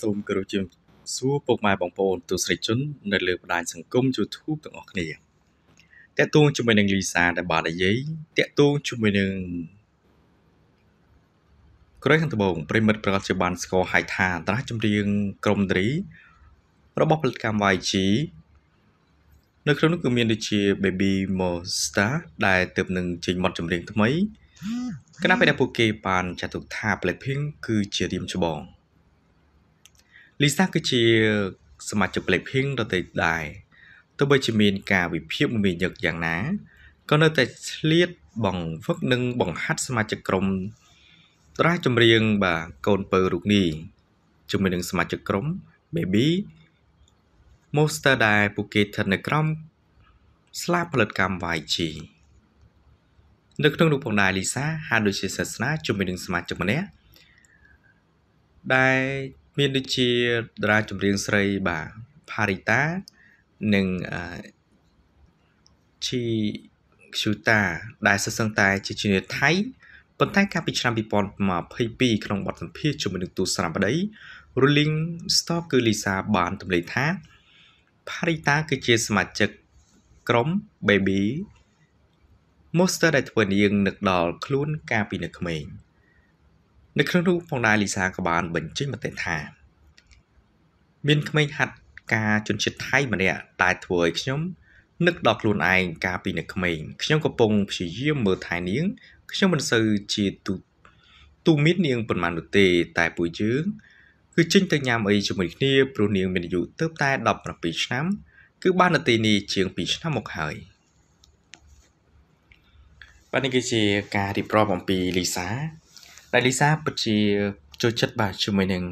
សូមគោរពជម្រាបសួរពុកម៉ែបងប្អូនទស្សនិកជន នៅលើបណ្ដាញសង្គម YouTube ទាំងអស់គ្នាតាក់ទងជាមួយនឹងលីសាដែលបាននិយាយតាក់ទងជាមួយនឹងក្រោយខាងត្បូងប្រិមិត្តប្រកាសជាបានស្គាល់ហៃថាតារាចម្រៀងក្រុមត្រីរបស់ផលិតកម្ម YG នៅក្នុងនោះគឺមានដូចជា Baby Monster ដែលទើបនឹងចេញបទចម្រៀងថ្មីគណៈពេលដែលពួកគេបានចាត់ទុកថា Blackpink គឺជារៀមច្បង។លីសាគឺជាសមាជិក Blackpink ដទៃដែរទោះបីជាមានការវិភាគមមាញឹកយ៉ាងណាក៏នៅតែឆ្លៀតបង្វឹកនិងបង្ហាត់សមាជិកក្រុមត្រាស់ចម្រៀងបាទកូនពៅរូបនេះជាមួយនឹងសមាជិកក្រុម Baby Monster ដែលពួកគេស្ថិតនៅក្រោមស្លាកផលិតកម្ម YG នៅក្នុងរូបផងដែរលីសាហាក់ដូចជាសាសនាជាមួយនឹងសមាជិកម្នាក់ដែលមានដូចជាតារាចម្រៀងស្រីបាទផារីតានិងឈីខ្យូតាដែលសិស្សសឹងតែ ជាជំនឿថៃប៉ុន្តែកាលពីឆ្នាំ2022ក្នុងបទសម្ភាសជាមួយនឹងទូស្រាប់ប្តី Ruling Stop គឺលីសាបានទម្លែងថាផារីតាគឺជា សមាជិកក្រុម Baby Monster ដែលធ្វើនាងនឹកដល់ខ្លួនកាលពីនៅក្មេង។នៅក្នុងនោះផងដែរលីសាក៏បានបញ្ចេញមតិថាមានក្មេងហាត់ការជនជាតិថៃម្នាក់ដែលធ្វើឲ្យខ្ញុំនឹកដល់ខ្លួនឯងកាលពីនៅក្មេង ខ្ញុំកំពុងព្យាយាមមើលថៃនាង ខ្ញុំមិនសូវជាទូទូមាននាងប៉ុន្មាននោះទេ តែពួកយើងគឺចេញទៅញ៉ាំអីជាមួយគ្នាព្រោះនាងមានអាយុទៅតែ17ឆ្នាំគឺបាននៅទីនេះជាង2ឆ្នាំមកហើយបាទនេះគឺជាការរៀបរាប់អំពីលីសាដែលលីសាពិតជាចូលចិត្តបាទជាមួយនឹង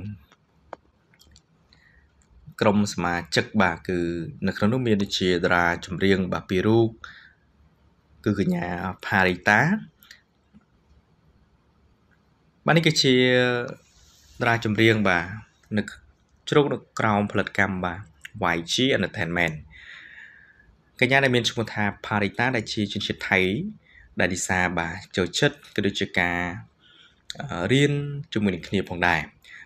ក្រុមសមាជិកបាទគឺនៅក្នុងនោះមានដូចជាតារាចម្រៀងបាទពីររូបគឺកញ្ញាផារីតា បាទនេះគឺជាតារាចម្រៀងបាទនៅជ្រុកនៅក្រោមផលិតកម្មបាទ YG Entertainment កញ្ញា ដែលមានឈ្មោះថាផារីតា ដែលជាជនជាតិថៃ ដែលលីសាបាទចូលចិត្តក៏ដូចជាការរៀនជាមួយនឹងគ្នាផងដែរ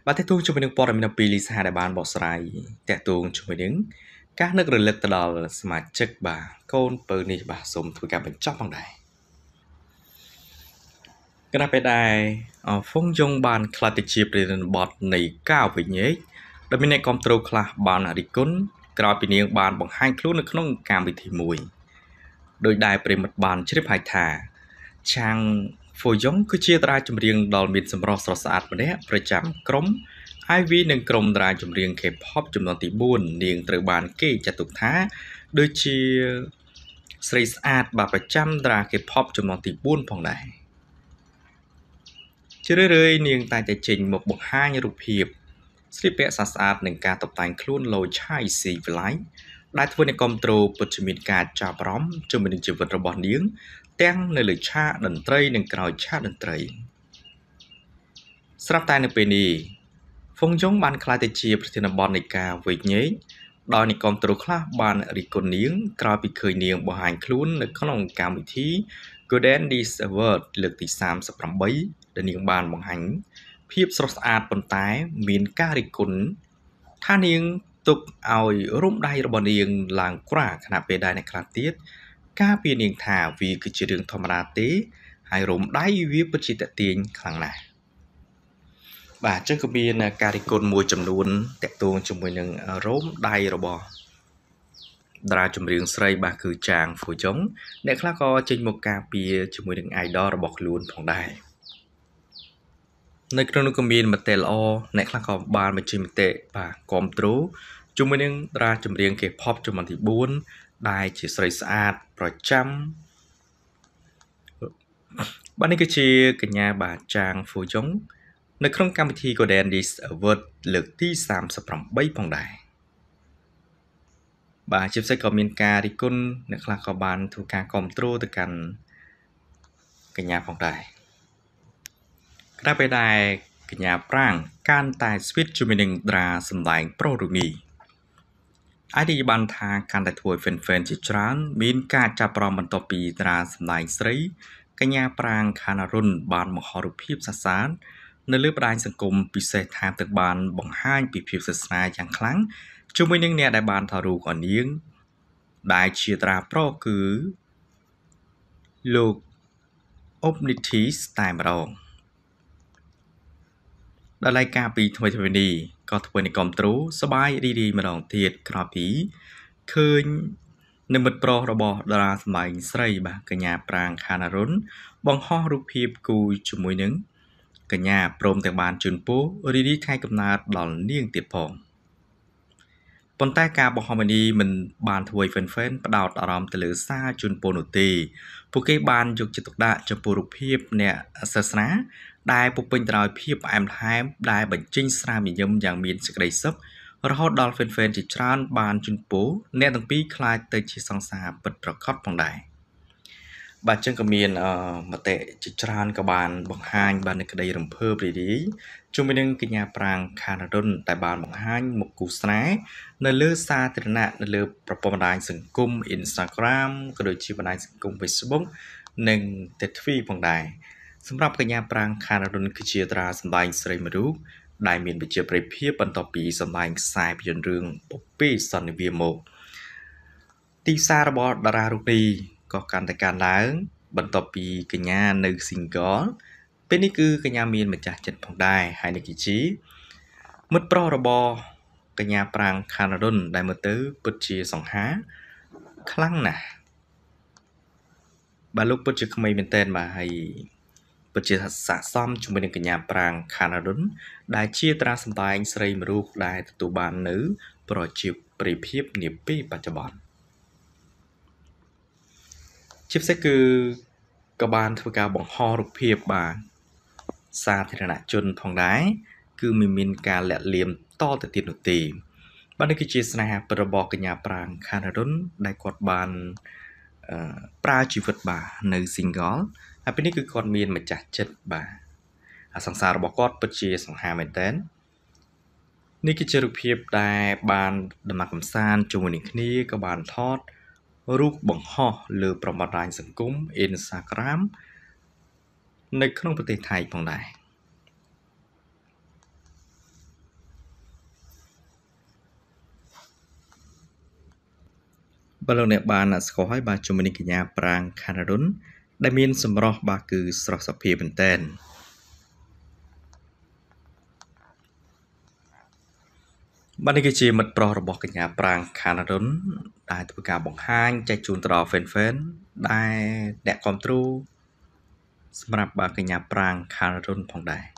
បាទតេតួងជាមួយនឹងព័ត៌មានអំពីលីសាដែលបានបកស្រាយតេតួងជាមួយនឹងការនឹករលឹកទៅដល់សមាជិកបាទកូនពៅនេះបាទសូមធ្វើការបញ្ចប់ផងដែរក្រៅពីដែរហ្វុងយ៉ុងបានខ្លាត់ទៅជាប្រធានបទនៃការវិញ្ញាណដែលមានអ្នកគ្រប់គ្រងខ្លះបានរិះគន់ក្រោយពីនាងបានបង្ហាញខ្លួននៅក្នុងកម្មវិធីមួយដោយដែរប្រិមិត្តបានជ្រាបហើយថាឆាងហ្វូយ៉ុងគឺជាតារាចម្រៀងដ៏មានសម្រស់ស្រស់ស្អាតម្នាក់ប្រចាំក្រុម Ivy និងក្រុមតារាចម្រៀង K-pop ចំនួនទី4នាងត្រូវបានគេចាត់ទុកថាដូចជាស្រីស្អាតបាទប្រចាំតារា K-pop ចំនួនទី4ផងដែរជារឿយៗនាងតែងតែចេញមកបង្ហាញរូបភាពស្លៀកពាក់ស្អាតៗនិងការតុបតែងខ្លួនលោឆៃស៊ីវិល័យដែលធ្វើអ្នកគ្រប់គ្រងពិតជាមានការចាប់អារម្មណ៍ជាមួយនឹងជីវិតរបស់នាងទាំងនៅលើឆាកតន្ត្រីនិងក្រោយឆាកតន្ត្រី ស្រាប់តែនៅពេលនេះហ្វុងយ៉ុងបានក្លាយទៅជា ប្រធានបទនៃការវេកញែកដោយអ្នកគ្រប់គ្រងខ្លះបានរិះគន់នាងក្រោយពីឃើញនាងបង្ហាញខ្លួននៅក្នុងកម្មវិធី Golden Disc Award លើកទី38ដែលនាងបានបង្ហាញភាពស្រស់ស្អាតប៉ុន្តែ មានការរិះគន់ថានាងទុកឲ្យរំដៃរបស់នាងឡើងក្រាខណៈពេលដែលអ្នកខ្លះទៀតការពីនាងថាវាគឺជារឿងធម្មតាទេហើយរំដៃវាពិតជាតទាញខ្លាំងណាស់បាទអញ្ចឹងក៏មានការរិះគន់មួយចំនួនតកតងជាមួយនឹងរោមដៃរបស់តារាចម្រៀងស្រីបាទគឺចាងហ្វូចុងអ្នកខ្លះក៏ចេញមកការពារជាមួយនឹង idol របស់ខ្លួនផងដែរនៅក្នុងនោះក៏មានមតិល្អអ្នកខ្លះក៏បានបញ្ចេញមតិបាទគ្រប់គ្រងជាមួយនឹងតារាចម្រៀងគេ pop ចំនួនទី4ដែលជាស្រីស្អាតប្រចាំ បាទនេះគឺជាកញ្ញាបាទចាងហ្វូយ៉ុង នៅក្នុងកម្មវិធី Golden Disc Award លើកទី38ផងដែរបាទជាពិសេសក៏មានការរិះគន់អ្នកខ្លះក៏បានធ្វើការគ្រប់គ្រងទៅកាន់កញ្ញាផងដែរក្រៅពីដែរកញ្ញាប្រាងកាន់តែស្វីតជាមួយនឹងតារាសម្ដែងប្រុសរូបនេះអតិយបានថាកាន់តែធ្វើហ្វេនហ្វេនជាច្រើនមានការចាប់ប្រំបន្ទាប់ពីតារាសម្ដែងស្រី កញ្ញាប្រាងខានរុនបានមហរូបភាពសាសាននៅលើបណ្ដាញសង្គមពិសេសថាទឹកបានបង្ហាញពីភាពសាសនាយ៉ាងខ្លាំងជាមួយនឹងអ្នកដែលបានថតរូបអនាង ដែលជាតារាប្រុសគឺលោកអុបនីធីស្តែម្ដងដល់ឯកាពីថ្មីថ្មីនេះក៏ធ្វើនេះគ្រប់ត្រូលសបាយរីរីម្ដងទៀតក្រោយពីឃើញនិមិត្តប្រុសរបស់តារាសម្ដែងស្រីបាទកញ្ញាប្រាងខានារុនបង្ហោះរូបភាពគូជាមួយនឹងកញ្ញាព្រមទាំងបានជូនពររីរីខែកំណើតដល់នាងទៀតផងប៉ុន្តែការបង្ហោះមនីមិនបានធ្វើឲ្យ fan fan ផ្ដោតអារម្មណ៍ទៅលើសារជូនពរនោះទេពួកគេបានយកចិត្តទុកដាក់ចំពោះរូបភាពអ្នកសាសនាដែលពុពេញទៅដោយភាពផ្អែមល្ហែមដែលបញ្ចេញស្នាមញញឹមយ៉ាងមានសេចក្តីសុខរហូត ដល់ fan ជាច្រើន បានជូនពរអ្នកទាំងពីរខ្លាចទៅ ជាសង្សារពិតប្រកបផងដែរបាទចឹងក៏មានមតិជាច្រើនក៏បានបង្ហាញបាននៅក្តីរំភើបរីរីជាមួយនឹងកញ្ញាប្រាងខានរុនដែលបានបង្ហាញមុខគូស្នេហ៍នៅលើសាធារណៈនៅលើប្រព័ន្ធបណ្ដាញសង្គម Instagram ក៏ដូចជាបណ្ដាញសង្គម Facebook និង TV ផងដែរសម្រាប់កញ្ញាប្រាងខានរុនគឺជាតារាសម្ដែងស្រីមួយរូបដែលមានវិជ្ជាប្រិយភាពបន្ទាប់ពីសម្ដែងខ្សែភាពយន្តរឿងពពីសន្និវាមកទីផ្សាររបស់តារារូបនេះក៏កាន់តែកើនឡើងបន្ទាប់ពីកញ្ញានៅ single ពេលនេះគឺកញ្ញាមានម្ចាស់ចិត្តផងដែរហើយនិគីជីមិត្តប្រុសរបស់កញ្ញាប្រាងខានរុនដែលមើលទៅពិតជាសង្ហាខ្លាំងណាស់បាទលោកពិតជាក្មេងមែនតើបាទហើយពិតជាស័ក្តិសមជាមួយនឹងកញ្ញាប្រាងខានរុន ដែលជាតារាសម្ដែងស្រីមរូបដែលទទួលបាននៅ ប្រជាប្រិយភាពនាពេលបច្ចុប្បន្នជាពិសេសគឺក៏បានធ្វើការបង្ហោះរូបភាពបាទសាធារណជនផងដែរគឺមិនមានការលាក់លៀមតទៅទៀតនោះទេបាទនេះគឺជាស្នេហាពិតរបស់កញ្ញាប្រាងខានរុនដែលគាត់បានប្រើជីវិតបាទនៅ single ហើយពេលនេះគឺគាត់មានម្ចាស់ចិត្តបាទអាសង្សាររបស់គាត់ពិតជាសង្ហាមែនតើនេះគឺជារូបភាពដែលបានដំណាក់កំសាន្តជាមួយនឹងគ្នាក៏បានថតរូបបង្ហោះលើប្រព័ន្ធបណ្ដាញសង្គម Instagram នៅក្នុងប្រទេសថៃផងដែរ។បាទលោកអ្នកបានស្គាល់ហើយបាទជំនាញកញ្ញាប្រាងខានរុនដែលមាន សម្រស់បាទគឺស្រស់សភាមែនតែនបាទនេះគឺជាមិត្តប្រុសរបស់កញ្ញាប្រាងខានរុនដែលធ្វើការបង្ហាញចែកជូនទៅដល់ fan fan ដែលអ្នកគ្រប់គ្រងសម្រាប់បាទកញ្ញាប្រាងខានរុនផងដែរ